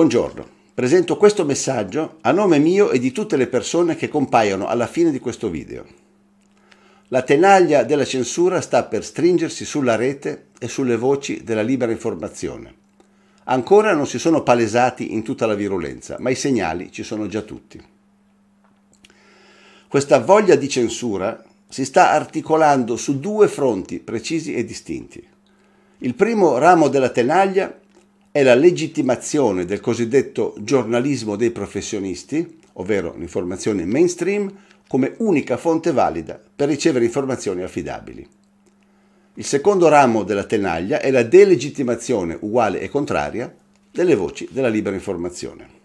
Buongiorno, presento questo messaggio a nome mio e di tutte le persone che compaiono alla fine di questo video. La tenaglia della censura sta per stringersi sulla rete e sulle voci della libera informazione. Ancora non si sono palesati in tutta la virulenza, ma i segnali ci sono già tutti. Questa voglia di censura si sta articolando su due fronti precisi e distinti. Il primo ramo della tenaglia è la legittimazione del cosiddetto giornalismo dei professionisti, ovvero l'informazione mainstream, come unica fonte valida per ricevere informazioni affidabili. Il secondo ramo della tenaglia è la delegittimazione uguale e contraria delle voci della libera informazione.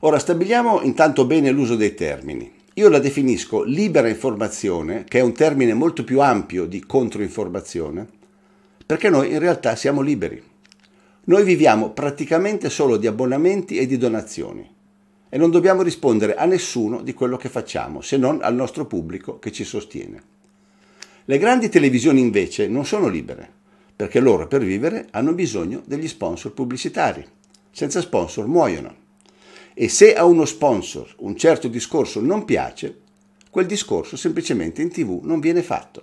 Ora stabiliamo intanto bene l'uso dei termini. Io la definisco libera informazione, che è un termine molto più ampio di controinformazione, perché noi in realtà siamo liberi. Noi viviamo praticamente solo di abbonamenti e di donazioni e non dobbiamo rispondere a nessuno di quello che facciamo, se non al nostro pubblico che ci sostiene. Le grandi televisioni invece non sono libere, perché loro per vivere hanno bisogno degli sponsor pubblicitari. Senza sponsor muoiono. E se a uno sponsor un certo discorso non piace, quel discorso semplicemente in tv non viene fatto.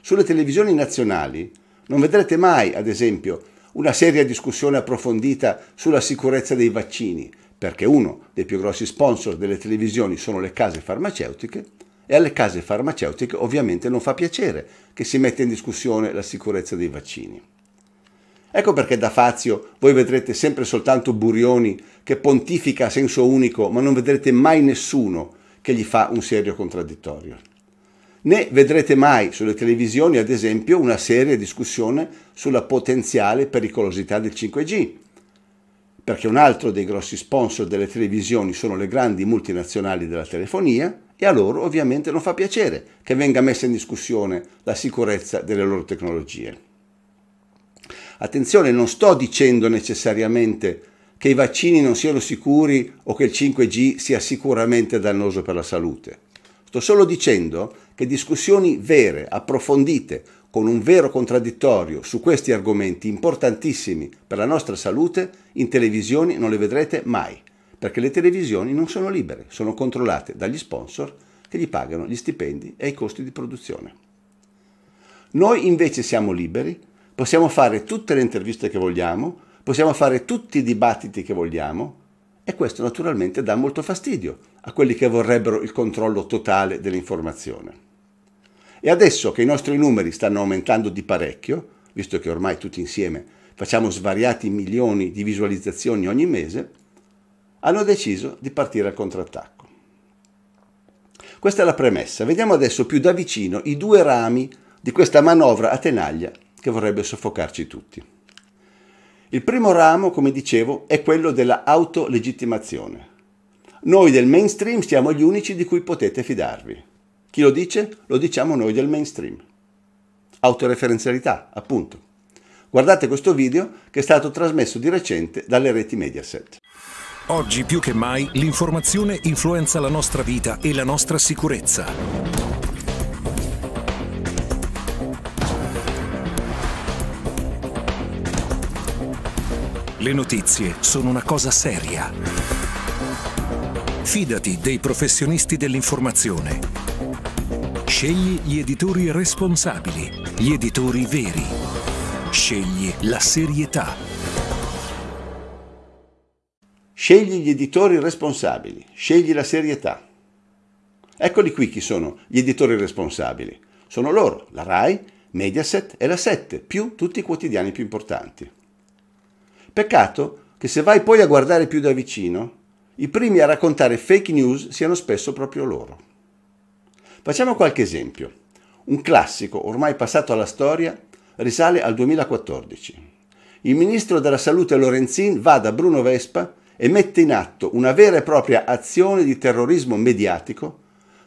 Sulle televisioni nazionali non vedrete mai, ad esempio, una seria discussione approfondita sulla sicurezza dei vaccini, perché uno dei più grossi sponsor delle televisioni sono le case farmaceutiche e alle case farmaceutiche ovviamente non fa piacere che si metta in discussione la sicurezza dei vaccini. Ecco perché da Fazio voi vedrete sempre soltanto Burioni che pontifica a senso unico, ma non vedrete mai nessuno che gli fa un serio contraddittorio né vedrete mai sulle televisioni, ad esempio, una seria discussione sulla potenziale pericolosità del 5G, perché un altro dei grossi sponsor delle televisioni sono le grandi multinazionali della telefonia e a loro ovviamente non fa piacere che venga messa in discussione la sicurezza delle loro tecnologie. Attenzione, non sto dicendo necessariamente che i vaccini non siano sicuri o che il 5G sia sicuramente dannoso per la salute Sto solo dicendo che discussioni vere, approfondite, con un vero contraddittorio su questi argomenti importantissimi per la nostra salute, in televisioni non le vedrete mai, perché le televisioni non sono libere, sono controllate dagli sponsor che gli pagano gli stipendi e i costi di produzione. Noi invece siamo liberi, possiamo fare tutte le interviste che vogliamo, possiamo fare tutti i dibattiti che vogliamo e questo naturalmente dà molto fastidio a quelli che vorrebbero il controllo totale dell'informazione. E adesso che i nostri numeri stanno aumentando di parecchio, visto che ormai tutti insieme facciamo svariati milioni di visualizzazioni ogni mese, hanno deciso di partire al contrattacco. Questa è la premessa. Vediamo adesso più da vicino i due rami di questa manovra a tenaglia che vorrebbe soffocarci tutti. Il primo ramo, come dicevo, è quello della autolegittimazione, noi del mainstream siamo gli unici di cui potete fidarvi. Chi lo dice? Lo diciamo noi del mainstream. Autoreferenzialità, appunto. Guardate questo video che è stato trasmesso di recente dalle reti Mediaset. Oggi più che mai l'informazione influenza la nostra vita e la nostra sicurezza. Le notizie sono una cosa seria. Fidati dei professionisti dell'informazione. Scegli gli editori responsabili, gli editori veri. Scegli la serietà. Scegli gli editori responsabili, scegli la serietà. Eccoli qui chi sono gli editori responsabili. Sono loro, la RAI, Mediaset e la 7, più tutti i quotidiani più importanti. Peccato che se vai poi a guardare più da vicino, i primi a raccontare fake news siano spesso proprio loro. Facciamo qualche esempio. Un classico, ormai passato alla storia, risale al 2014. Il ministro della salute Lorenzin va da Bruno Vespa e mette in atto una vera e propria azione di terrorismo mediatico,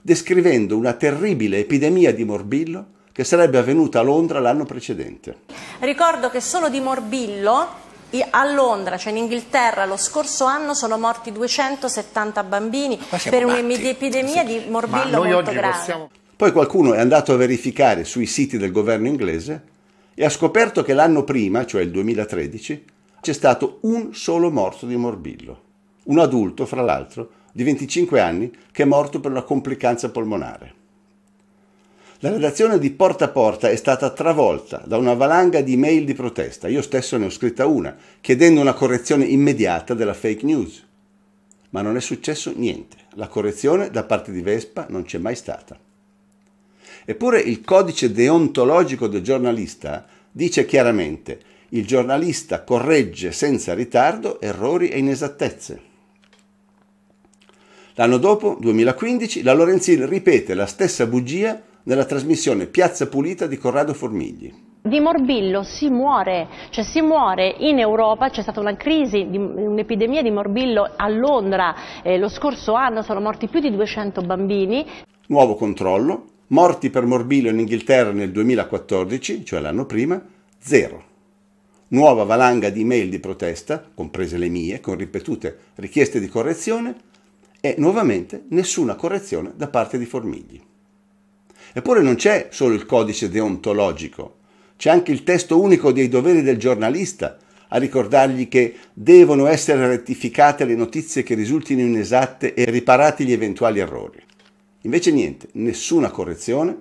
descrivendo una terribile epidemia di morbillo che sarebbe avvenuta a Londra l'anno precedente. Ricordo che solo di morbillo a Londra, cioè in Inghilterra, lo scorso anno sono morti 270 bambini per un'epidemia di morbillo molto grave. Possiamo... Poi qualcuno è andato a verificare sui siti del governo inglese e ha scoperto che l'anno prima, cioè il 2013, c'è stato un solo morto di morbillo. Un adulto, fra l'altro, di 25 anni, che è morto per una complicanza polmonare. La redazione di Porta a Porta è stata travolta da una valanga di mail di protesta, io stesso ne ho scritta una, chiedendo una correzione immediata della fake news. Ma non è successo niente, la correzione da parte di Vespa non c'è mai stata. Eppure il codice deontologico del giornalista dice chiaramente il giornalista corregge senza ritardo errori e inesattezze. L'anno dopo, 2015, la Lorenzin ripete la stessa bugia nella trasmissione Piazza Pulita di Corrado Formigli. Di morbillo si muore, cioè si muore in Europa, c'è stata una crisi, un'epidemia di morbillo a Londra eh, lo scorso anno, sono morti più di 200 bambini. Nuovo controllo, morti per morbillo in Inghilterra nel 2014, cioè l'anno prima, zero. Nuova valanga di mail di protesta, comprese le mie, con ripetute richieste di correzione e nuovamente nessuna correzione da parte di Formigli. Eppure non c'è solo il codice deontologico, c'è anche il testo unico dei doveri del giornalista a ricordargli che devono essere rettificate le notizie che risultino inesatte e riparati gli eventuali errori. Invece niente, nessuna correzione,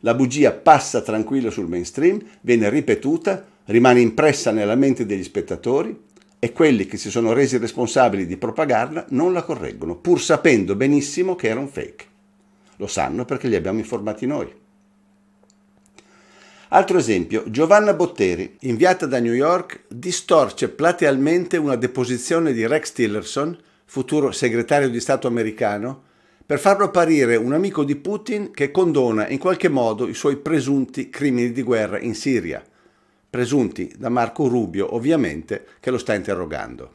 la bugia passa tranquilla sul mainstream, viene ripetuta, rimane impressa nella mente degli spettatori e quelli che si sono resi responsabili di propagarla non la correggono, pur sapendo benissimo che era un fake. Lo sanno perché li abbiamo informati noi. Altro esempio, Giovanna Botteri, inviata da New York, distorce platealmente una deposizione di Rex Tillerson, futuro segretario di Stato americano, per farlo apparire un amico di Putin che condona in qualche modo i suoi presunti crimini di guerra in Siria, presunti da Marco Rubio ovviamente che lo sta interrogando.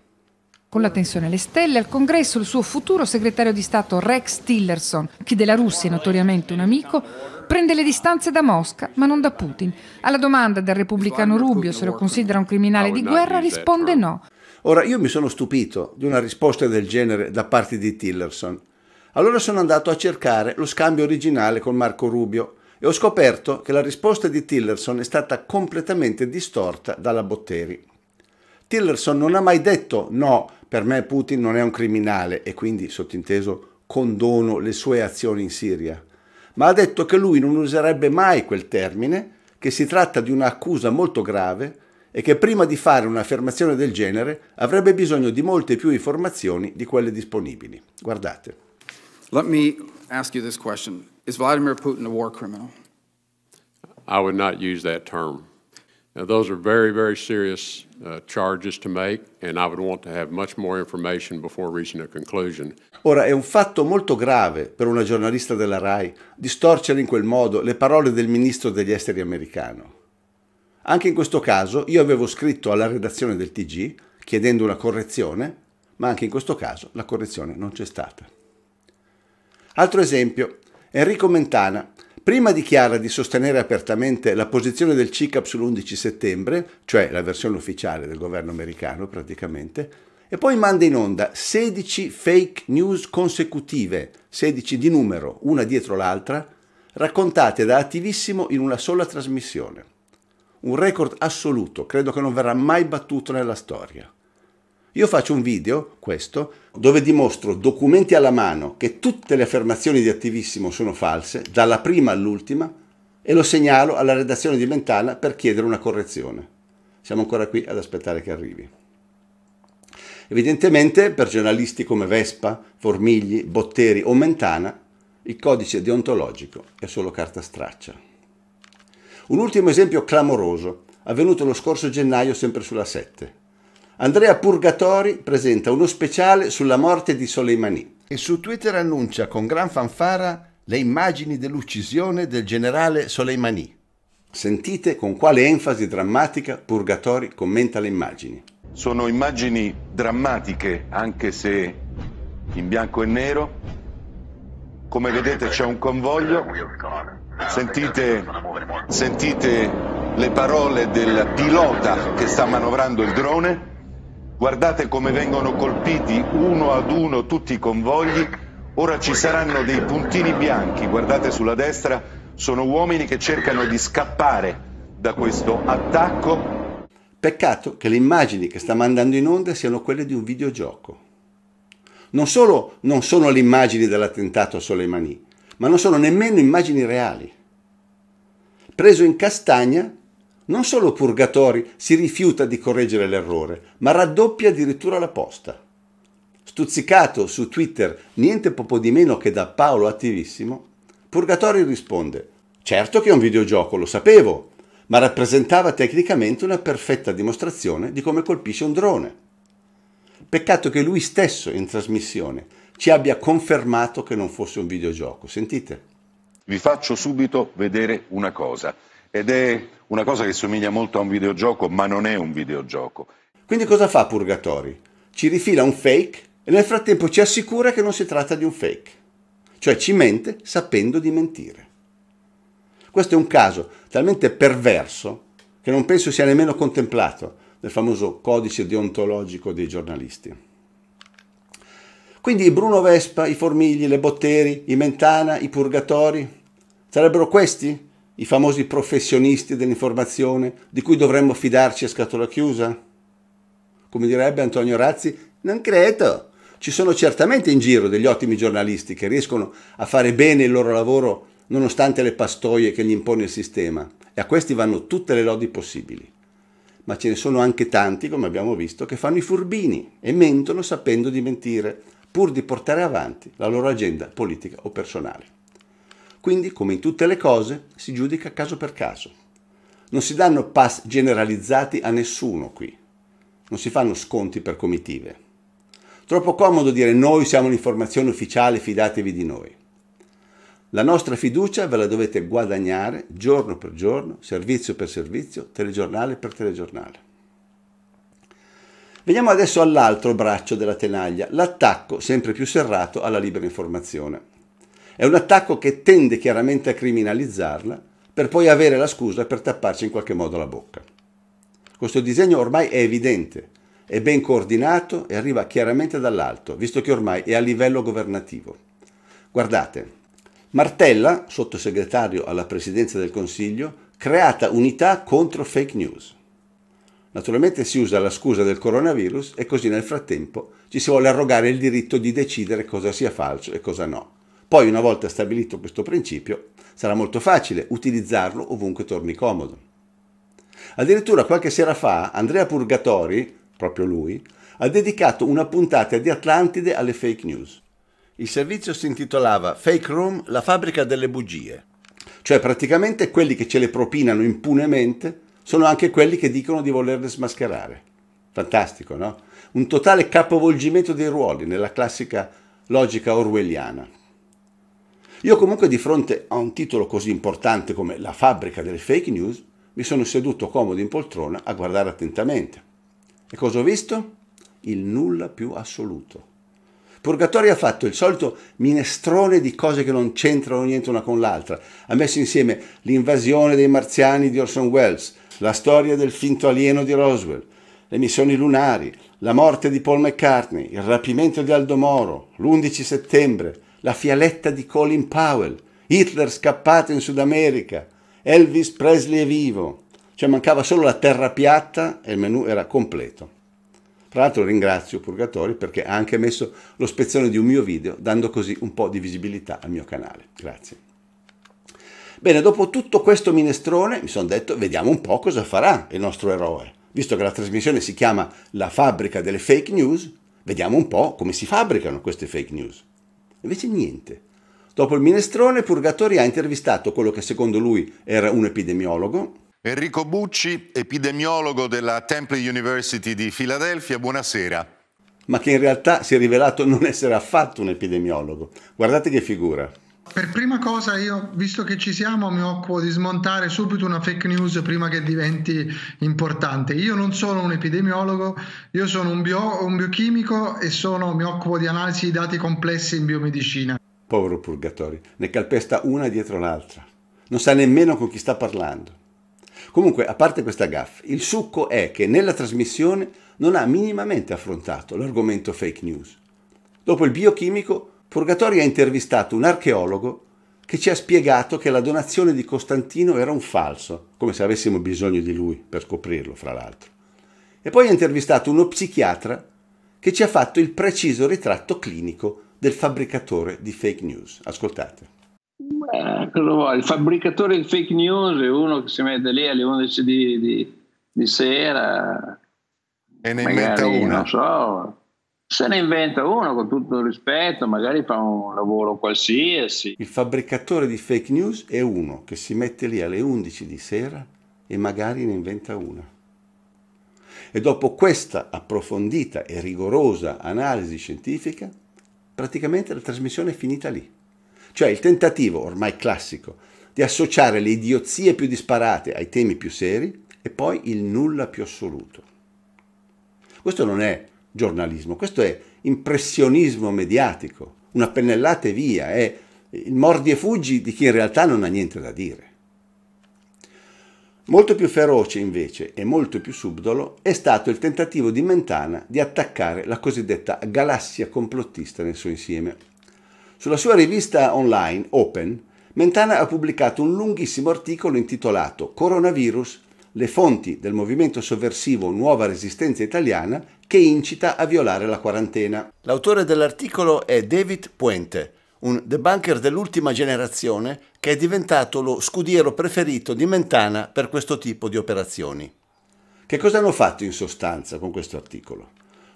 Con l'attenzione alle stelle, al congresso il suo futuro segretario di Stato Rex Tillerson, che della Russia è notoriamente un amico, prende le distanze da Mosca, ma non da Putin. Alla domanda del repubblicano Rubio se lo considera un criminale di ah, guerra risponde no. Ora, io mi sono stupito di una risposta del genere da parte di Tillerson. Allora sono andato a cercare lo scambio originale con Marco Rubio e ho scoperto che la risposta di Tillerson è stata completamente distorta dalla Botteri. Tillerson non ha mai detto no, per me Putin non è un criminale e quindi, sottinteso, condono le sue azioni in Siria, ma ha detto che lui non userebbe mai quel termine, che si tratta di un'accusa molto grave e che prima di fare un'affermazione del genere avrebbe bisogno di molte più informazioni di quelle disponibili. Guardate. Let me ask you this question. Is Vladimir Putin a war criminal? I would not use that term. Now, those are very, very serious uh, charges to make and I would want to have much more information before reaching a conclusion. Ora è un fatto molto grave per una giornalista della RAI distorcere in quel modo le parole del ministro degli esteri americano. Anche in questo caso io avevo scritto alla redazione del TG chiedendo una correzione, ma anche in questo caso la correzione non c'è stata. Altro esempio, Enrico Mentana, prima dichiara di sostenere apertamente la posizione del CICAP sull'11 settembre, cioè la versione ufficiale del governo americano praticamente, e poi manda in onda 16 fake news consecutive, 16 di numero, una dietro l'altra, raccontate da attivissimo in una sola trasmissione. Un record assoluto, credo che non verrà mai battuto nella storia. Io faccio un video, questo, dove dimostro documenti alla mano che tutte le affermazioni di Attivissimo sono false, dalla prima all'ultima, e lo segnalo alla redazione di Mentana per chiedere una correzione. Siamo ancora qui ad aspettare che arrivi. Evidentemente per giornalisti come Vespa, Formigli, Botteri o Mentana il codice deontologico è solo carta straccia. Un ultimo esempio clamoroso, avvenuto lo scorso gennaio sempre sulla 7. Andrea Purgatori presenta uno speciale sulla morte di Soleimani. E su Twitter annuncia con gran fanfara le immagini dell'uccisione del generale Soleimani. Sentite con quale enfasi drammatica Purgatori commenta le immagini. Sono immagini drammatiche, anche se in bianco e nero. Come vedete c'è un convoglio. Sentite, sentite le parole del pilota che sta manovrando il drone. Guardate come vengono colpiti uno ad uno tutti i convogli. Ora ci saranno dei puntini bianchi, guardate sulla destra, sono uomini che cercano di scappare da questo attacco. Peccato che le immagini che sta mandando in onda siano quelle di un videogioco. Non solo non sono le immagini dell'attentato a Soleimani, ma non sono nemmeno immagini reali. Preso in castagna non solo Purgatori si rifiuta di correggere l'errore, ma raddoppia addirittura la posta. Stuzzicato su Twitter niente poco di meno che da Paolo Attivissimo, Purgatori risponde Certo che è un videogioco, lo sapevo, ma rappresentava tecnicamente una perfetta dimostrazione di come colpisce un drone. Peccato che lui stesso in trasmissione ci abbia confermato che non fosse un videogioco. Sentite. Vi faccio subito vedere una cosa ed è una cosa che somiglia molto a un videogioco, ma non è un videogioco. Quindi cosa fa Purgatori? Ci rifila un fake e nel frattempo ci assicura che non si tratta di un fake, cioè ci mente sapendo di mentire. Questo è un caso talmente perverso che non penso sia nemmeno contemplato nel famoso codice deontologico dei giornalisti. Quindi Bruno Vespa, i Formigli, le Botteri, i Mentana, i Purgatori, sarebbero questi i famosi professionisti dell'informazione di cui dovremmo fidarci a scatola chiusa? Come direbbe Antonio Razzi, non credo. Ci sono certamente in giro degli ottimi giornalisti che riescono a fare bene il loro lavoro nonostante le pastoie che gli impone il sistema e a questi vanno tutte le lodi possibili. Ma ce ne sono anche tanti, come abbiamo visto, che fanno i furbini e mentono sapendo di mentire, pur di portare avanti la loro agenda politica o personale. Quindi, come in tutte le cose, si giudica caso per caso. Non si danno pass generalizzati a nessuno qui. Non si fanno sconti per comitive. Troppo comodo dire noi siamo l'informazione ufficiale, fidatevi di noi. La nostra fiducia ve la dovete guadagnare giorno per giorno, servizio per servizio, telegiornale per telegiornale. Veniamo adesso all'altro braccio della tenaglia, l'attacco sempre più serrato alla libera informazione. È un attacco che tende chiaramente a criminalizzarla per poi avere la scusa per tapparci in qualche modo la bocca. Questo disegno ormai è evidente, è ben coordinato e arriva chiaramente dall'alto, visto che ormai è a livello governativo. Guardate, Martella, sottosegretario alla presidenza del Consiglio, creata unità contro fake news. Naturalmente si usa la scusa del coronavirus e così nel frattempo ci si vuole arrogare il diritto di decidere cosa sia falso e cosa no. Poi una volta stabilito questo principio sarà molto facile utilizzarlo ovunque torni comodo. Addirittura qualche sera fa Andrea Purgatori, proprio lui, ha dedicato una puntata di Atlantide alle fake news. Il servizio si intitolava Fake Room, la fabbrica delle bugie. Cioè praticamente quelli che ce le propinano impunemente sono anche quelli che dicono di volerle smascherare. Fantastico, no? Un totale capovolgimento dei ruoli nella classica logica orwelliana. Io comunque di fronte a un titolo così importante come La fabbrica delle fake news, mi sono seduto comodo in poltrona a guardare attentamente. E cosa ho visto? Il nulla più assoluto. Purgatorio ha fatto il solito minestrone di cose che non c'entrano niente una con l'altra. Ha messo insieme l'invasione dei marziani di Orson Welles, la storia del finto alieno di Roswell, le missioni lunari, la morte di Paul McCartney, il rapimento di Aldo Moro, l'11 settembre, la fialetta di Colin Powell, Hitler scappato in Sud America, Elvis Presley è vivo, cioè mancava solo la terra piatta e il menù era completo. Tra l'altro ringrazio Purgatori perché ha anche messo lo spezzone di un mio video, dando così un po' di visibilità al mio canale. Grazie. Bene, dopo tutto questo minestrone mi sono detto vediamo un po' cosa farà il nostro eroe. Visto che la trasmissione si chiama La fabbrica delle fake news, vediamo un po' come si fabbricano queste fake news. Invece niente. Dopo il minestrone, Purgatori ha intervistato quello che secondo lui era un epidemiologo. Enrico Bucci, epidemiologo della Temple University di Filadelfia, buonasera. Ma che in realtà si è rivelato non essere affatto un epidemiologo. Guardate che figura. Per prima cosa io, visto che ci siamo, mi occupo di smontare subito una fake news prima che diventi importante. Io non sono un epidemiologo, io sono un, bio, un biochimico e sono, mi occupo di analisi di dati complessi in biomedicina. Povero Purgatori, ne calpesta una dietro l'altra. Non sa nemmeno con chi sta parlando. Comunque, a parte questa gaffa, il succo è che nella trasmissione non ha minimamente affrontato l'argomento fake news. Dopo il biochimico Purgatori ha intervistato un archeologo che ci ha spiegato che la donazione di Costantino era un falso, come se avessimo bisogno di lui per scoprirlo, fra l'altro. E poi ha intervistato uno psichiatra che ci ha fatto il preciso ritratto clinico del fabbricatore di fake news. Ascoltate. Beh, il fabbricatore di fake news è uno che si mette lì alle 11 di, di, di sera. E ne inventa una. Non so, se ne inventa uno con tutto il rispetto, magari fa un lavoro qualsiasi. Il fabbricatore di fake news è uno che si mette lì alle 11 di sera e magari ne inventa una. E dopo questa approfondita e rigorosa analisi scientifica, praticamente la trasmissione è finita lì. Cioè il tentativo, ormai classico, di associare le idiozie più disparate ai temi più seri e poi il nulla più assoluto. Questo non è giornalismo, questo è impressionismo mediatico, una pennellata e via, è il mordi e fuggi di chi in realtà non ha niente da dire. Molto più feroce invece e molto più subdolo è stato il tentativo di Mentana di attaccare la cosiddetta galassia complottista nel suo insieme. Sulla sua rivista online, Open, Mentana ha pubblicato un lunghissimo articolo intitolato Coronavirus, le fonti del movimento sovversivo Nuova Resistenza Italiana che incita a violare la quarantena. L'autore dell'articolo è David Puente, un debunker dell'ultima generazione che è diventato lo scudiero preferito di Mentana per questo tipo di operazioni. Che cosa hanno fatto in sostanza con questo articolo?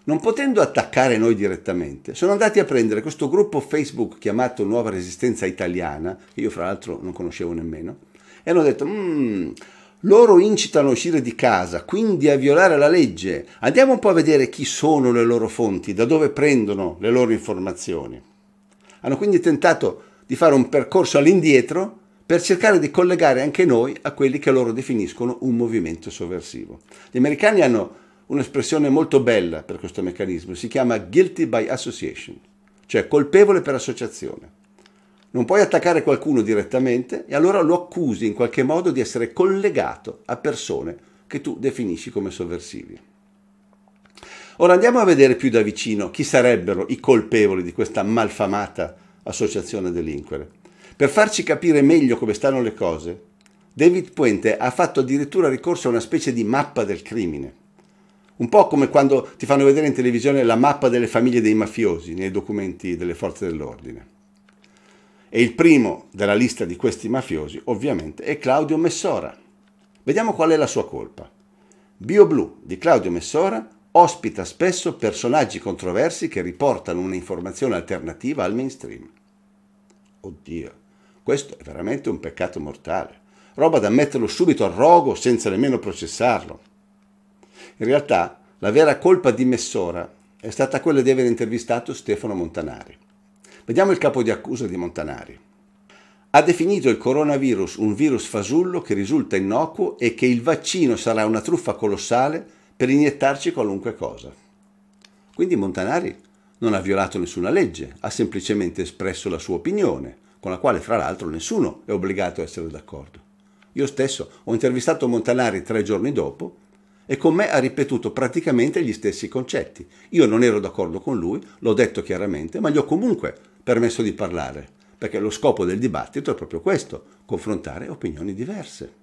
Non potendo attaccare noi direttamente, sono andati a prendere questo gruppo Facebook chiamato Nuova Resistenza Italiana, che io fra l'altro non conoscevo nemmeno, e hanno detto, mmm, loro incitano a uscire di casa, quindi a violare la legge. Andiamo un po' a vedere chi sono le loro fonti, da dove prendono le loro informazioni. Hanno quindi tentato di fare un percorso all'indietro per cercare di collegare anche noi a quelli che loro definiscono un movimento sovversivo. Gli americani hanno un'espressione molto bella per questo meccanismo, si chiama guilty by association, cioè colpevole per associazione. Non puoi attaccare qualcuno direttamente e allora lo accusi in qualche modo di essere collegato a persone che tu definisci come sovversivi. Ora andiamo a vedere più da vicino chi sarebbero i colpevoli di questa malfamata associazione delinquere. Per farci capire meglio come stanno le cose, David Puente ha fatto addirittura ricorso a una specie di mappa del crimine. Un po' come quando ti fanno vedere in televisione la mappa delle famiglie dei mafiosi nei documenti delle forze dell'ordine. E il primo della lista di questi mafiosi, ovviamente, è Claudio Messora. Vediamo qual è la sua colpa. Bio Blu di Claudio Messora ospita spesso personaggi controversi che riportano un'informazione alternativa al mainstream. Oddio, questo è veramente un peccato mortale. Roba da metterlo subito al rogo senza nemmeno processarlo. In realtà, la vera colpa di Messora è stata quella di aver intervistato Stefano Montanari Vediamo il capo di accusa di Montanari. Ha definito il coronavirus un virus fasullo che risulta innocuo e che il vaccino sarà una truffa colossale per iniettarci qualunque cosa. Quindi Montanari non ha violato nessuna legge, ha semplicemente espresso la sua opinione, con la quale fra l'altro nessuno è obbligato a essere d'accordo. Io stesso ho intervistato Montanari tre giorni dopo e con me ha ripetuto praticamente gli stessi concetti. Io non ero d'accordo con lui, l'ho detto chiaramente, ma gli ho comunque permesso di parlare, perché lo scopo del dibattito è proprio questo, confrontare opinioni diverse.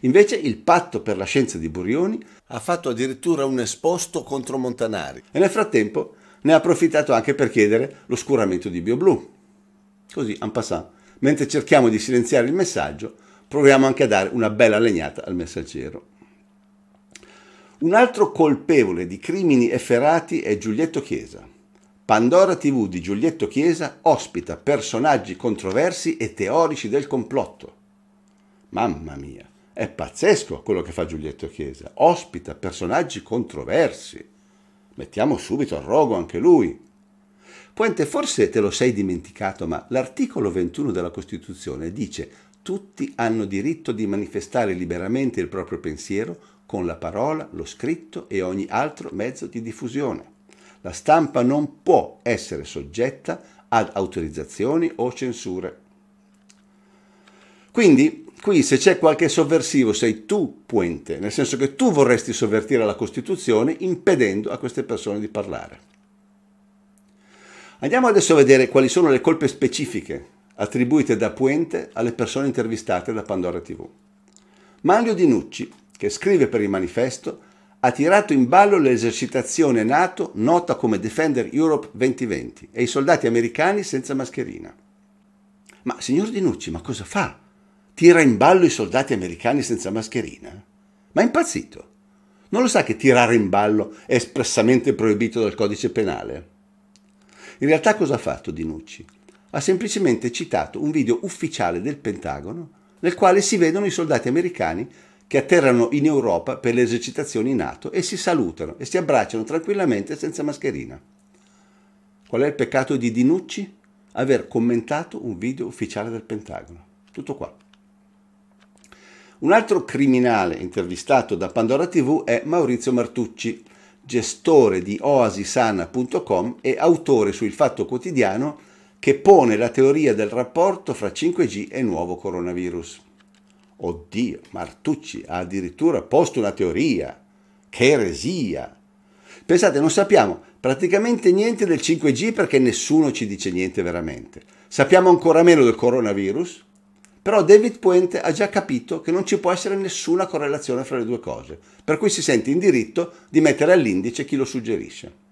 Invece il patto per la scienza di Burioni ha fatto addirittura un esposto contro Montanari e nel frattempo ne ha approfittato anche per chiedere l'oscuramento di BioBlu. Così, en passant, mentre cerchiamo di silenziare il messaggio, proviamo anche a dare una bella legnata al messaggero. Un altro colpevole di crimini efferati è Giulietto Chiesa Pandora TV di Giulietto Chiesa ospita personaggi controversi e teorici del complotto. Mamma mia, è pazzesco quello che fa Giulietto Chiesa. Ospita personaggi controversi. Mettiamo subito a rogo anche lui. Puente, forse te lo sei dimenticato, ma l'articolo 21 della Costituzione dice tutti hanno diritto di manifestare liberamente il proprio pensiero con la parola, lo scritto e ogni altro mezzo di diffusione. La stampa non può essere soggetta ad autorizzazioni o censure. Quindi, qui se c'è qualche sovversivo sei tu puente, nel senso che tu vorresti sovvertire la Costituzione impedendo a queste persone di parlare. Andiamo adesso a vedere quali sono le colpe specifiche attribuite da Puente alle persone intervistate da Pandora TV. Manlio Di Nucci, che scrive per il manifesto, ha tirato in ballo l'esercitazione NATO nota come Defender Europe 2020 e i soldati americani senza mascherina. Ma signor Dinucci, ma cosa fa? Tira in ballo i soldati americani senza mascherina? Ma è impazzito. Non lo sa che tirare in ballo è espressamente proibito dal codice penale? In realtà cosa ha fatto Dinucci? Ha semplicemente citato un video ufficiale del Pentagono nel quale si vedono i soldati americani che atterrano in Europa per le esercitazioni NATO e si salutano e si abbracciano tranquillamente senza mascherina. Qual è il peccato di Dinucci? Aver commentato un video ufficiale del Pentagono. Tutto qua. Un altro criminale intervistato da Pandora TV è Maurizio Martucci, gestore di oasisana.com e autore su Il Fatto Quotidiano che pone la teoria del rapporto fra 5G e nuovo coronavirus. Oddio, Martucci ha addirittura posto una teoria. Che eresia! Pensate, non sappiamo praticamente niente del 5G perché nessuno ci dice niente veramente. Sappiamo ancora meno del coronavirus, però David Puente ha già capito che non ci può essere nessuna correlazione fra le due cose, per cui si sente in diritto di mettere all'indice chi lo suggerisce.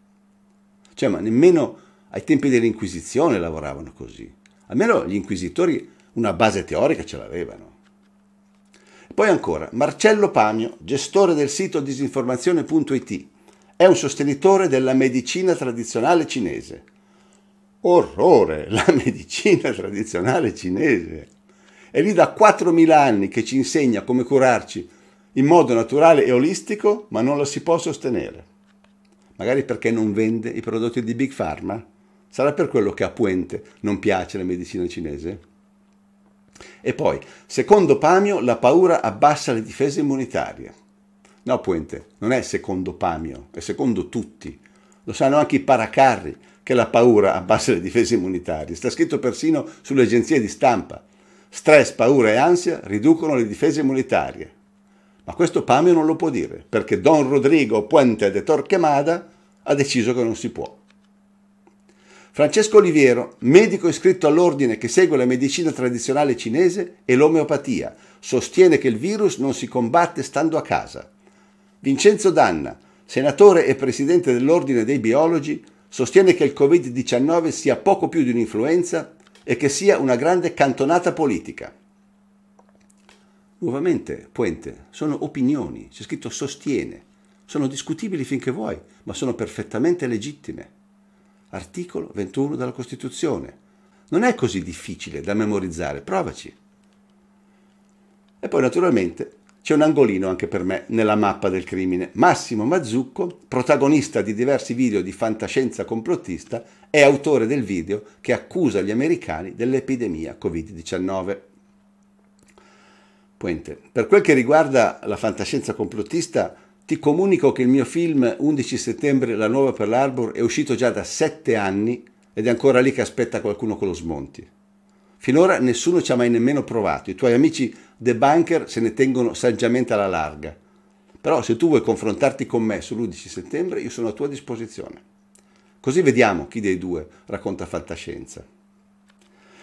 Cioè, ma nemmeno ai tempi dell'Inquisizione lavoravano così. Almeno gli inquisitori una base teorica ce l'avevano. Poi ancora, Marcello Pamio, gestore del sito disinformazione.it, è un sostenitore della medicina tradizionale cinese. Orrore, la medicina tradizionale cinese. È lì da 4.000 anni che ci insegna come curarci in modo naturale e olistico, ma non la si può sostenere. Magari perché non vende i prodotti di Big Pharma? Sarà per quello che a Puente non piace la medicina cinese? E poi, secondo Pamio, la paura abbassa le difese immunitarie. No, Puente, non è secondo Pamio, è secondo tutti. Lo sanno anche i paracarri che la paura abbassa le difese immunitarie. Sta scritto persino sulle agenzie di stampa. Stress, paura e ansia riducono le difese immunitarie. Ma questo Pamio non lo può dire, perché Don Rodrigo Puente de Torquemada ha deciso che non si può. Francesco Oliviero, medico iscritto all'ordine che segue la medicina tradizionale cinese e l'omeopatia, sostiene che il virus non si combatte stando a casa. Vincenzo Danna, senatore e presidente dell'Ordine dei Biologi, sostiene che il Covid-19 sia poco più di un'influenza e che sia una grande cantonata politica. Nuovamente, Puente, sono opinioni, c'è scritto sostiene, sono discutibili finché vuoi, ma sono perfettamente legittime articolo 21 della Costituzione. Non è così difficile da memorizzare, provaci. E poi naturalmente c'è un angolino anche per me nella mappa del crimine. Massimo Mazzucco, protagonista di diversi video di fantascienza complottista, è autore del video che accusa gli americani dell'epidemia Covid-19. Puente. Per quel che riguarda la fantascienza complottista, ti comunico che il mio film 11 settembre La nuova per l'Arbor è uscito già da sette anni ed è ancora lì che aspetta qualcuno con lo smonti. Finora nessuno ci ha mai nemmeno provato, i tuoi amici The Bunker se ne tengono saggiamente alla larga. Però se tu vuoi confrontarti con me sull'11 settembre io sono a tua disposizione. Così vediamo chi dei due racconta fantascienza.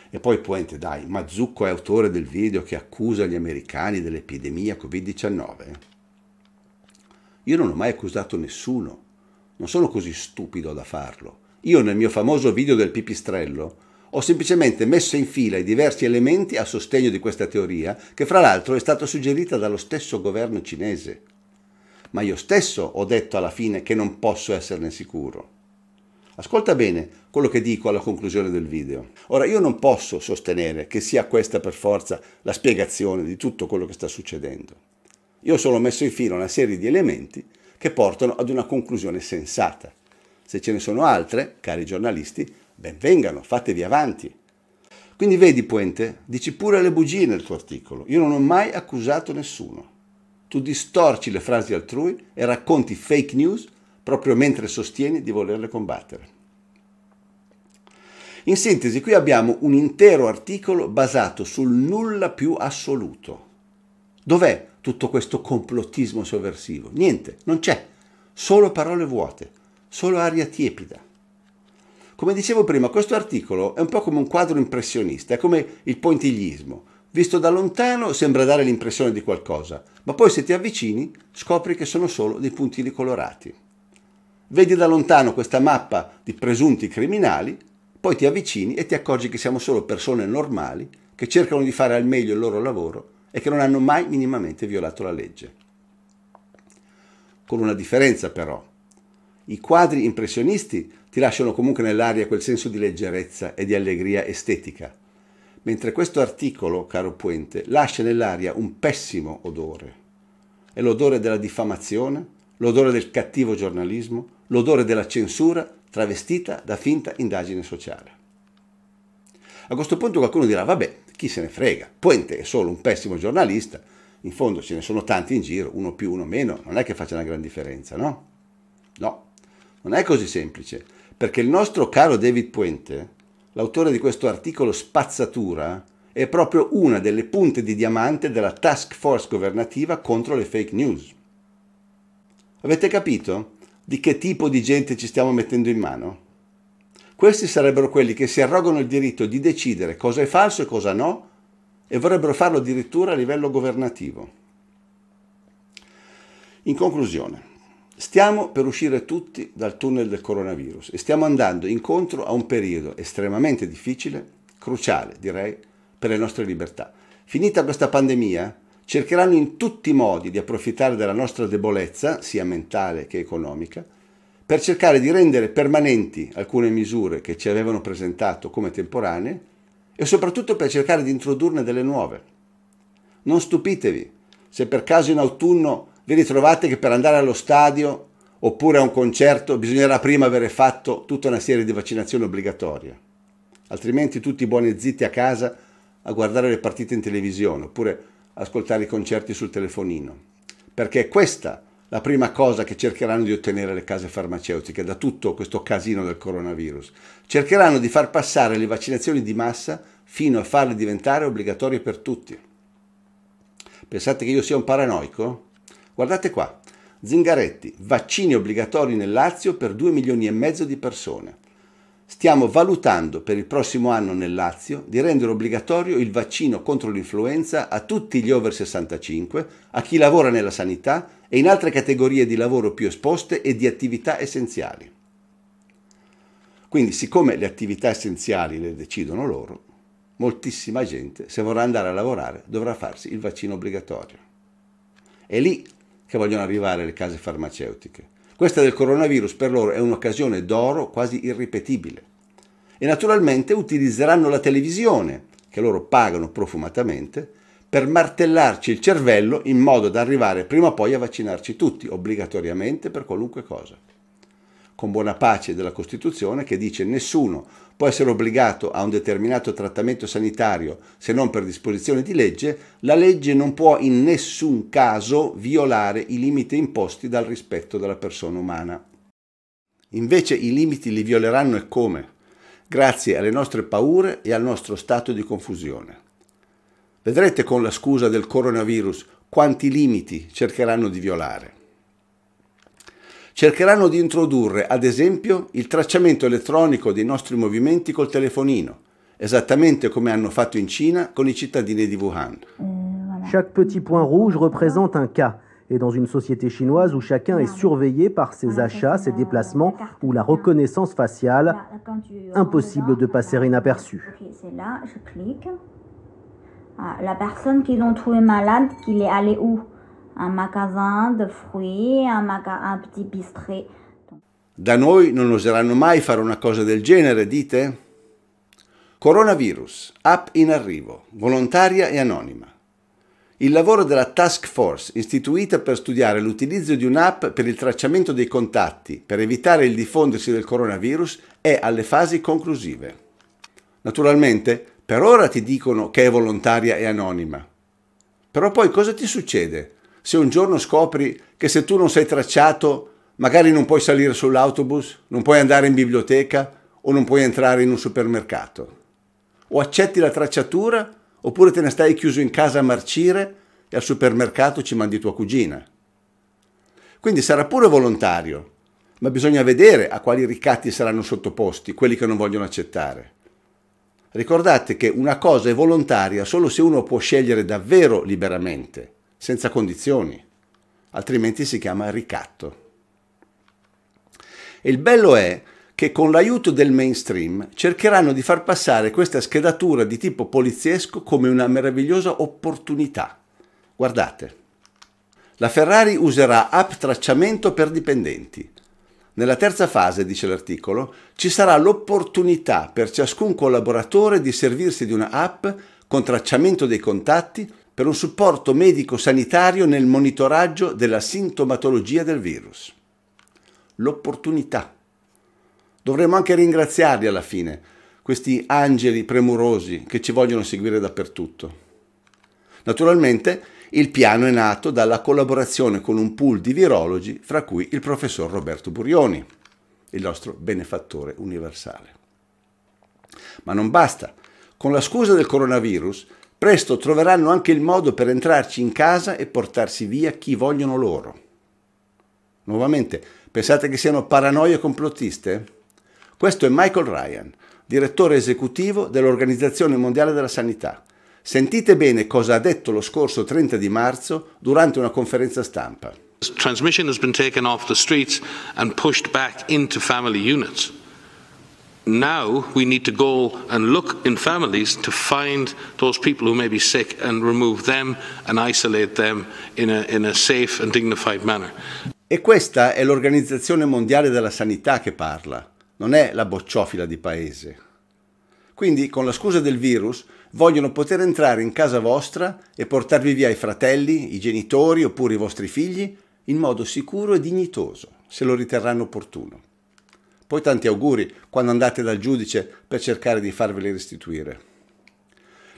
E poi Puente, dai, Mazzucco è autore del video che accusa gli americani dell'epidemia Covid-19. Io non ho mai accusato nessuno, non sono così stupido da farlo. Io nel mio famoso video del pipistrello ho semplicemente messo in fila i diversi elementi a sostegno di questa teoria, che fra l'altro è stata suggerita dallo stesso governo cinese. Ma io stesso ho detto alla fine che non posso esserne sicuro. Ascolta bene quello che dico alla conclusione del video. Ora, io non posso sostenere che sia questa per forza la spiegazione di tutto quello che sta succedendo. Io ho solo messo in fila una serie di elementi che portano ad una conclusione sensata. Se ce ne sono altre, cari giornalisti, ben vengano, fatevi avanti. Quindi vedi Puente, dici pure le bugie nel tuo articolo. Io non ho mai accusato nessuno. Tu distorci le frasi altrui e racconti fake news proprio mentre sostieni di volerle combattere. In sintesi, qui abbiamo un intero articolo basato sul nulla più assoluto. Dov'è tutto questo complottismo sovversivo. Niente, non c'è, solo parole vuote, solo aria tiepida. Come dicevo prima, questo articolo è un po' come un quadro impressionista, è come il pointillismo. Visto da lontano sembra dare l'impressione di qualcosa, ma poi se ti avvicini scopri che sono solo dei puntini colorati. Vedi da lontano questa mappa di presunti criminali, poi ti avvicini e ti accorgi che siamo solo persone normali che cercano di fare al meglio il loro lavoro e che non hanno mai minimamente violato la legge. Con una differenza però. I quadri impressionisti ti lasciano comunque nell'aria quel senso di leggerezza e di allegria estetica, mentre questo articolo, caro Puente, lascia nell'aria un pessimo odore. È l'odore della diffamazione, l'odore del cattivo giornalismo, l'odore della censura travestita da finta indagine sociale. A questo punto qualcuno dirà, vabbè, chi se ne frega? Puente è solo un pessimo giornalista, in fondo ce ne sono tanti in giro, uno più, uno meno, non è che faccia una gran differenza, no? No, non è così semplice, perché il nostro caro David Puente, l'autore di questo articolo Spazzatura, è proprio una delle punte di diamante della task force governativa contro le fake news. Avete capito di che tipo di gente ci stiamo mettendo in mano? Questi sarebbero quelli che si arrogano il diritto di decidere cosa è falso e cosa no e vorrebbero farlo addirittura a livello governativo. In conclusione, stiamo per uscire tutti dal tunnel del coronavirus e stiamo andando incontro a un periodo estremamente difficile, cruciale direi, per le nostre libertà. Finita questa pandemia, cercheranno in tutti i modi di approfittare della nostra debolezza, sia mentale che economica, per cercare di rendere permanenti alcune misure che ci avevano presentato come temporanee e soprattutto per cercare di introdurne delle nuove. Non stupitevi se per caso in autunno vi ritrovate che per andare allo stadio oppure a un concerto bisognerà prima avere fatto tutta una serie di vaccinazioni obbligatorie, altrimenti tutti buoni zitti a casa a guardare le partite in televisione oppure ascoltare i concerti sul telefonino, perché questa è la prima cosa che cercheranno di ottenere le case farmaceutiche da tutto questo casino del coronavirus. Cercheranno di far passare le vaccinazioni di massa fino a farle diventare obbligatorie per tutti. Pensate che io sia un paranoico? Guardate qua. Zingaretti, vaccini obbligatori nel Lazio per 2 milioni e mezzo di persone. Stiamo valutando per il prossimo anno nel Lazio di rendere obbligatorio il vaccino contro l'influenza a tutti gli over 65, a chi lavora nella sanità e in altre categorie di lavoro più esposte e di attività essenziali. Quindi, siccome le attività essenziali le decidono loro, moltissima gente, se vorrà andare a lavorare, dovrà farsi il vaccino obbligatorio. È lì che vogliono arrivare le case farmaceutiche questa del coronavirus per loro è un'occasione d'oro quasi irripetibile. E naturalmente utilizzeranno la televisione, che loro pagano profumatamente, per martellarci il cervello in modo da arrivare prima o poi a vaccinarci tutti, obbligatoriamente per qualunque cosa con buona pace della Costituzione che dice nessuno può essere obbligato a un determinato trattamento sanitario se non per disposizione di legge, la legge non può in nessun caso violare i limiti imposti dal rispetto della persona umana. Invece i limiti li violeranno e come? Grazie alle nostre paure e al nostro stato di confusione. Vedrete con la scusa del coronavirus quanti limiti cercheranno di violare. cercheranno d'introduire, introdurre, ad esempio, il tracciamento elettronico dei nostri movimenti col telefonino, comme ils hanno fait en Chine con i cittadini di Wuhan. Eh, Chaque petit point rouge représente un cas. Et dans une société chinoise où chacun est surveillé par ses achats, ses euh, déplacements ou la reconnaissance faciale, impossible de passer inaperçu. C'est là, je clique. Ah, la personne qu'ils ont trouvée malade, qu'il est allé où un magasin de fruits, un, maga- un petit bistré. Da noi non oseranno mai fare una cosa del genere, dite? Coronavirus, app in arrivo, volontaria e anonima. Il lavoro della task force istituita per studiare l'utilizzo di un'app per il tracciamento dei contatti per evitare il diffondersi del coronavirus è alle fasi conclusive. Naturalmente, per ora ti dicono che è volontaria e anonima. Però poi cosa ti succede se un giorno scopri che se tu non sei tracciato, magari non puoi salire sull'autobus, non puoi andare in biblioteca o non puoi entrare in un supermercato? O accetti la tracciatura oppure te ne stai chiuso in casa a marcire e al supermercato ci mandi tua cugina. Quindi sarà pure volontario, ma bisogna vedere a quali ricatti saranno sottoposti quelli che non vogliono accettare. Ricordate che una cosa è volontaria solo se uno può scegliere davvero liberamente senza condizioni, altrimenti si chiama ricatto. E il bello è che con l'aiuto del mainstream cercheranno di far passare questa schedatura di tipo poliziesco come una meravigliosa opportunità. Guardate, la Ferrari userà app tracciamento per dipendenti. Nella terza fase, dice l'articolo, ci sarà l'opportunità per ciascun collaboratore di servirsi di una app con tracciamento dei contatti per un supporto medico-sanitario nel monitoraggio della sintomatologia del virus. L'opportunità. Dovremmo anche ringraziarli alla fine, questi angeli premurosi che ci vogliono seguire dappertutto. Naturalmente il piano è nato dalla collaborazione con un pool di virologi, fra cui il professor Roberto Burioni, il nostro benefattore universale. Ma non basta. Con la scusa del coronavirus, Presto troveranno anche il modo per entrarci in casa e portarsi via chi vogliono loro. Nuovamente, pensate che siano paranoie complottiste? Questo è Michael Ryan, direttore esecutivo dell'Organizzazione Mondiale della Sanità. Sentite bene cosa ha detto lo scorso 30 di marzo durante una conferenza stampa. Transmission has been taken off the streets and pushed back into family units now we need to go and look in families to find those people who may be sick and remove them and isolate them in a, in a safe and dignified manner. E questa è l'Organizzazione Mondiale della Sanità che parla, non è la bocciofila di paese. Quindi, con la scusa del virus, vogliono poter entrare in casa vostra e portarvi via i fratelli, i genitori oppure i vostri figli in modo sicuro e dignitoso, se lo riterranno opportuno. Poi tanti auguri quando andate dal giudice per cercare di farveli restituire.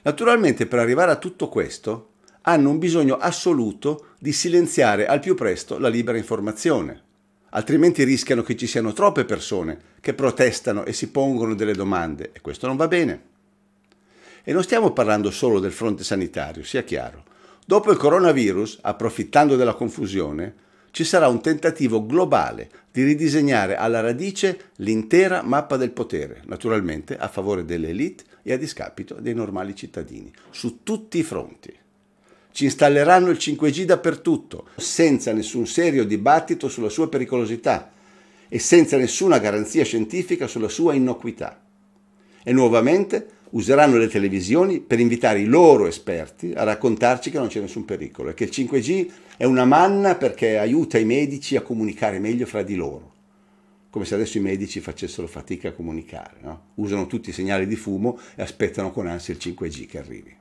Naturalmente per arrivare a tutto questo hanno un bisogno assoluto di silenziare al più presto la libera informazione, altrimenti rischiano che ci siano troppe persone che protestano e si pongono delle domande e questo non va bene. E non stiamo parlando solo del fronte sanitario, sia chiaro. Dopo il coronavirus, approfittando della confusione, ci sarà un tentativo globale di ridisegnare alla radice l'intera mappa del potere, naturalmente a favore delle elite e a discapito dei normali cittadini, su tutti i fronti. Ci installeranno il 5G dappertutto, senza nessun serio dibattito sulla sua pericolosità e senza nessuna garanzia scientifica sulla sua innocuità. E nuovamente useranno le televisioni per invitare i loro esperti a raccontarci che non c'è nessun pericolo e che il 5G è una manna perché aiuta i medici a comunicare meglio fra di loro, come se adesso i medici facessero fatica a comunicare, no? usano tutti i segnali di fumo e aspettano con ansia il 5G che arrivi.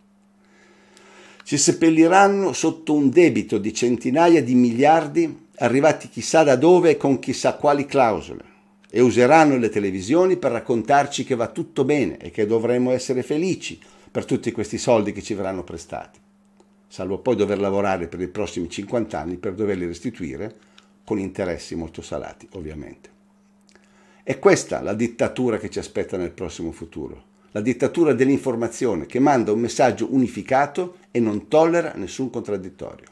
Ci seppelliranno sotto un debito di centinaia di miliardi arrivati chissà da dove e con chissà quali clausole e useranno le televisioni per raccontarci che va tutto bene e che dovremo essere felici per tutti questi soldi che ci verranno prestati, salvo poi dover lavorare per i prossimi 50 anni per doverli restituire con interessi molto salati, ovviamente. È questa la dittatura che ci aspetta nel prossimo futuro, la dittatura dell'informazione che manda un messaggio unificato e non tollera nessun contraddittorio.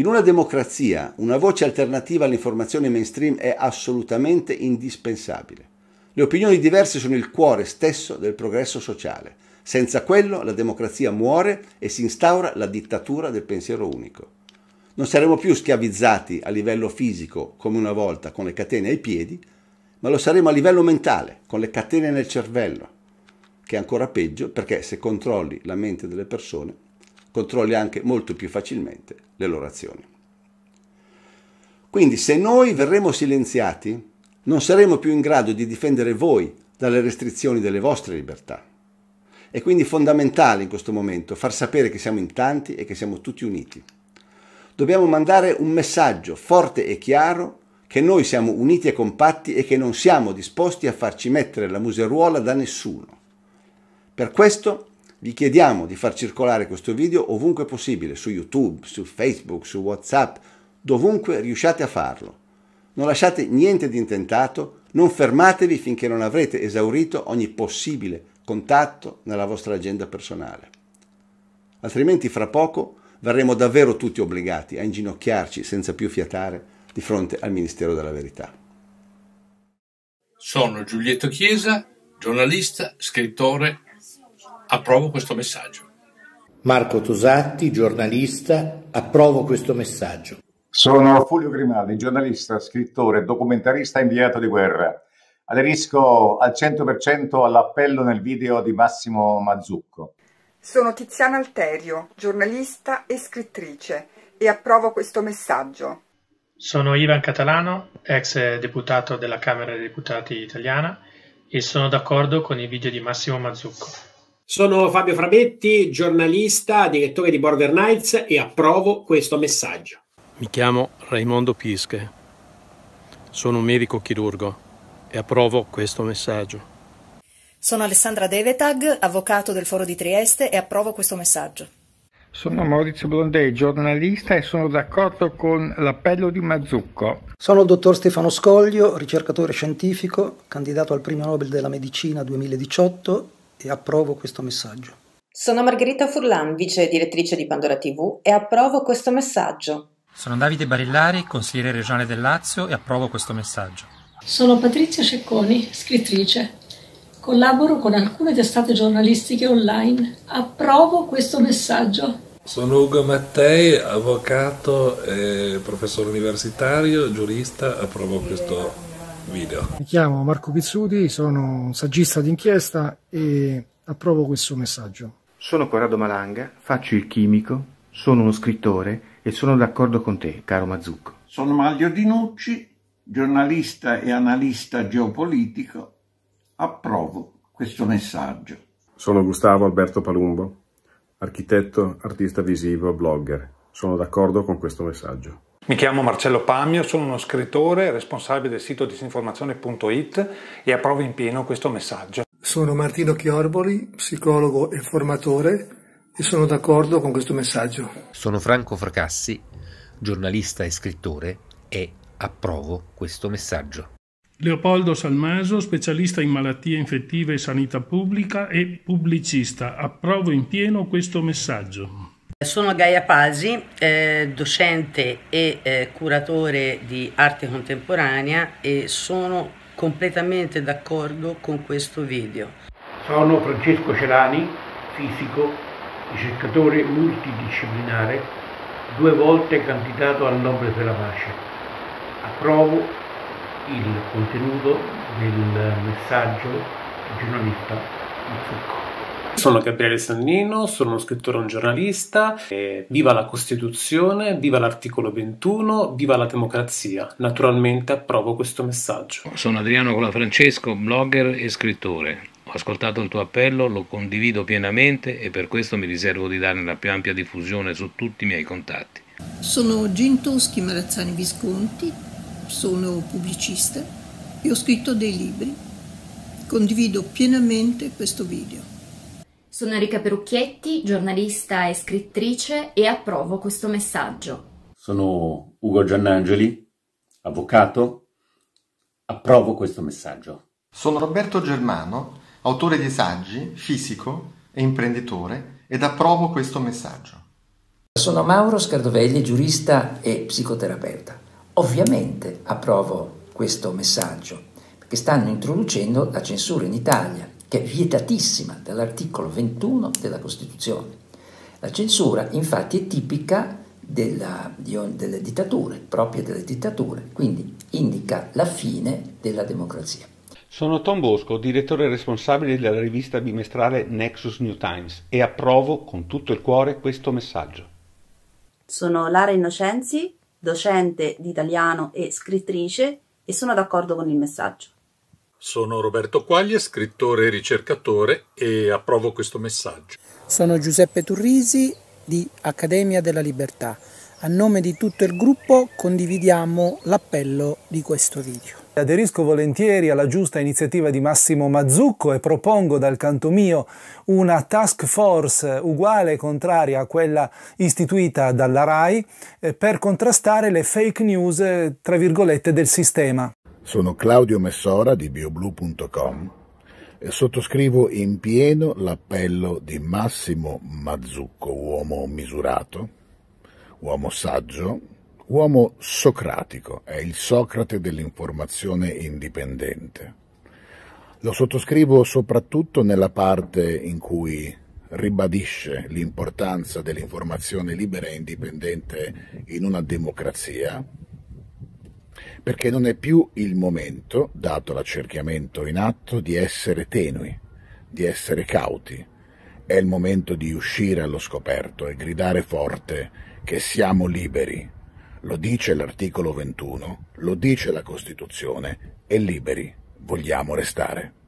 In una democrazia una voce alternativa all'informazione mainstream è assolutamente indispensabile. Le opinioni diverse sono il cuore stesso del progresso sociale. Senza quello la democrazia muore e si instaura la dittatura del pensiero unico. Non saremo più schiavizzati a livello fisico come una volta con le catene ai piedi, ma lo saremo a livello mentale, con le catene nel cervello, che è ancora peggio perché se controlli la mente delle persone controlli anche molto più facilmente le loro azioni. Quindi se noi verremo silenziati, non saremo più in grado di difendere voi dalle restrizioni delle vostre libertà. È quindi fondamentale in questo momento far sapere che siamo in tanti e che siamo tutti uniti. Dobbiamo mandare un messaggio forte e chiaro che noi siamo uniti e compatti e che non siamo disposti a farci mettere la museruola da nessuno. Per questo vi chiediamo di far circolare questo video ovunque possibile, su YouTube, su Facebook, su WhatsApp, dovunque riusciate a farlo. Non lasciate niente di intentato, non fermatevi finché non avrete esaurito ogni possibile contatto nella vostra agenda personale. Altrimenti fra poco verremo davvero tutti obbligati a inginocchiarci senza più fiatare di fronte al Ministero della Verità. Sono Giulietto Chiesa, giornalista, scrittore Approvo questo messaggio. Marco Tosatti, giornalista, approvo questo messaggio. Sono Fulvio Grimaldi, giornalista, scrittore, documentarista inviato di guerra. Aderisco al 100% all'appello nel video di Massimo Mazzucco. Sono Tiziana Alterio, giornalista e scrittrice e approvo questo messaggio. Sono Ivan Catalano, ex deputato della Camera dei Deputati italiana e sono d'accordo con i video di Massimo Mazzucco. Sono Fabio Frabetti, giornalista, direttore di Border Nights e approvo questo messaggio. Mi chiamo Raimondo Pische, sono un medico chirurgo e approvo questo messaggio. Sono Alessandra Devetag, avvocato del Foro di Trieste e approvo questo messaggio. Sono Maurizio Blondè, giornalista e sono d'accordo con l'appello di Mazzucco. Sono il dottor Stefano Scoglio, ricercatore scientifico, candidato al Premio Nobel della Medicina 2018 e approvo questo messaggio. Sono Margherita Furlan, vice direttrice di Pandora TV e approvo questo messaggio. Sono Davide Barillari, consigliere regionale del Lazio e approvo questo messaggio. Sono Patrizia Cecconi, scrittrice. Collaboro con alcune testate giornalistiche online. Approvo questo messaggio. Sono Ugo Mattei, avvocato, e professore universitario, giurista. Approvo questo messaggio video. Mi chiamo Marco Pizzuti, sono un saggista d'inchiesta e approvo questo messaggio. Sono Corrado Malanga, faccio il chimico, sono uno scrittore e sono d'accordo con te, caro Mazzucco. Sono Mario Dinucci, giornalista e analista geopolitico. Approvo questo messaggio. Sono Gustavo Alberto Palumbo, architetto, artista visivo, blogger. Sono d'accordo con questo messaggio. Mi chiamo Marcello Pamio, sono uno scrittore responsabile del sito disinformazione.it e approvo in pieno questo messaggio. Sono Martino Chiorboli, psicologo e formatore e sono d'accordo con questo messaggio. Sono Franco Fracassi, giornalista e scrittore e approvo questo messaggio. Leopoldo Salmaso, specialista in malattie infettive e sanità pubblica e pubblicista, approvo in pieno questo messaggio. Sono Gaia Pasi, eh, docente e eh, curatore di arte contemporanea e sono completamente d'accordo con questo video. Sono Francesco Celani, fisico, ricercatore multidisciplinare, due volte candidato al Nobel per la pace. Approvo il contenuto del messaggio del giornalista Mazzucco. Sono Gabriele Sannino, sono uno scrittore e un giornalista. E viva la Costituzione, viva l'articolo 21, viva la democrazia. Naturalmente approvo questo messaggio. Sono Adriano Colafrancesco, blogger e scrittore. Ho ascoltato il tuo appello, lo condivido pienamente e per questo mi riservo di darne la più ampia diffusione su tutti i miei contatti. Sono Gin Toschi Marazzani Visconti, sono pubblicista e ho scritto dei libri. Condivido pienamente questo video. Sono Enrica Perucchietti, giornalista e scrittrice e approvo questo messaggio. Sono Ugo Giannangeli, avvocato, approvo questo messaggio. Sono Roberto Germano, autore di saggi, fisico e imprenditore ed approvo questo messaggio. Sono Mauro Scardovelli, giurista e psicoterapeuta. Ovviamente approvo questo messaggio perché stanno introducendo la censura in Italia che è vietatissima dall'articolo 21 della Costituzione. La censura infatti è tipica della, delle dittature, proprie delle dittature, quindi indica la fine della democrazia. Sono Tom Bosco, direttore responsabile della rivista bimestrale Nexus New Times e approvo con tutto il cuore questo messaggio. Sono Lara Innocenzi, docente di italiano e scrittrice e sono d'accordo con il messaggio. Sono Roberto Quaglie, scrittore e ricercatore e approvo questo messaggio. Sono Giuseppe Turrisi di Accademia della Libertà. A nome di tutto il gruppo condividiamo l'appello di questo video. Aderisco volentieri alla giusta iniziativa di Massimo Mazzucco e propongo dal canto mio una task force uguale e contraria a quella istituita dalla RAI eh, per contrastare le fake news, eh, tra virgolette, del sistema. Sono Claudio Messora di bioblu.com e sottoscrivo in pieno l'appello di Massimo Mazzucco, uomo misurato, uomo saggio, uomo socratico, è il Socrate dell'informazione indipendente. Lo sottoscrivo soprattutto nella parte in cui ribadisce l'importanza dell'informazione libera e indipendente in una democrazia perché non è più il momento, dato l'accerchiamento in atto, di essere tenui, di essere cauti. È il momento di uscire allo scoperto e gridare forte che siamo liberi. Lo dice l'articolo 21, lo dice la Costituzione e liberi vogliamo restare.